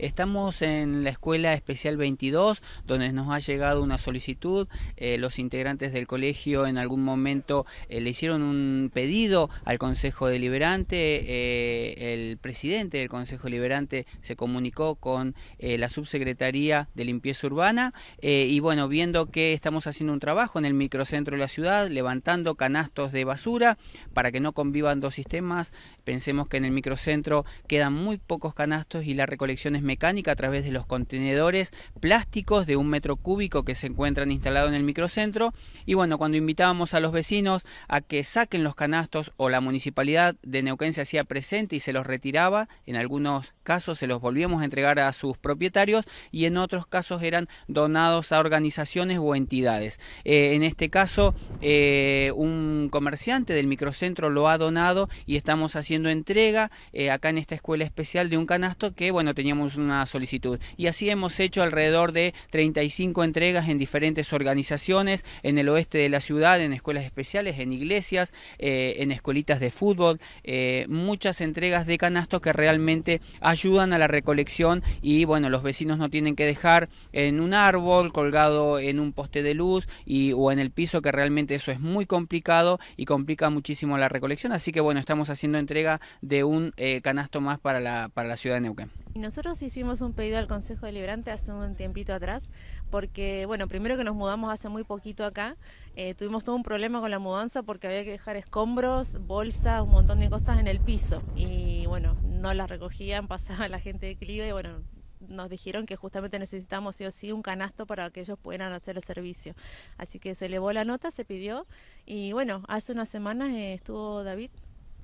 Estamos en la Escuela Especial 22, donde nos ha llegado una solicitud. Eh, los integrantes del colegio en algún momento eh, le hicieron un pedido al Consejo Deliberante. Eh, el presidente del Consejo Deliberante se comunicó con la Subsecretaría de Limpieza Urbana y bueno, viendo que estamos haciendo un trabajo en el microcentro de la ciudad, levantando canastos de basura para que no convivan dos sistemas. Pensemos que en el microcentro quedan muy pocos canastos y la recolección es mecánica a través de los contenedores plásticos de un metro cúbico que se encuentran instalados en el microcentro. Y bueno, cuando invitábamos a los vecinos a que saquen los canastos o la municipalidad de Neuquén se hacía presente y se los retiraba, en algunos casos se los volvíamos a entregar a sus propietarios y en otros casos eran donados a organizaciones o entidades. Eh, en este caso, eh, un comerciante del microcentro lo ha donado y estamos haciendo entrega eh, acá en esta escuela especial de un canasto que, bueno, teníamos una solicitud. Y así hemos hecho alrededor de 35 entregas en diferentes organizaciones, en el oeste de la ciudad, en escuelas especiales, en iglesias, eh, en escuelitas de fútbol, eh, muchas entregas de canastos que realmente ayudan a la recolección y bueno, los vecinos no tienen que dejar en un árbol, colgado en un poste de luz y, o en el piso, que realmente eso es muy complicado y complica muchísimo la recolección. Así que bueno, estamos haciendo entrega de un eh, canasto más para la, para la ciudad de Neuquén. Nosotros hicimos un pedido al Consejo Deliberante hace un tiempito atrás, porque, bueno, primero que nos mudamos hace muy poquito acá, eh, tuvimos todo un problema con la mudanza porque había que dejar escombros, bolsas, un montón de cosas en el piso. Y bueno, no las recogían, pasaba la gente de Clive y bueno, nos dijeron que justamente necesitábamos sí o sí un canasto para que ellos pudieran hacer el servicio. Así que se elevó la nota, se pidió y bueno, hace unas semanas eh, estuvo David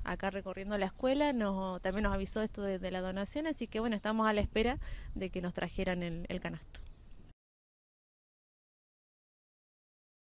acá recorriendo la escuela, también nos avisó esto de, la donación, así que bueno, estamos a la espera de que nos trajeran el canasto.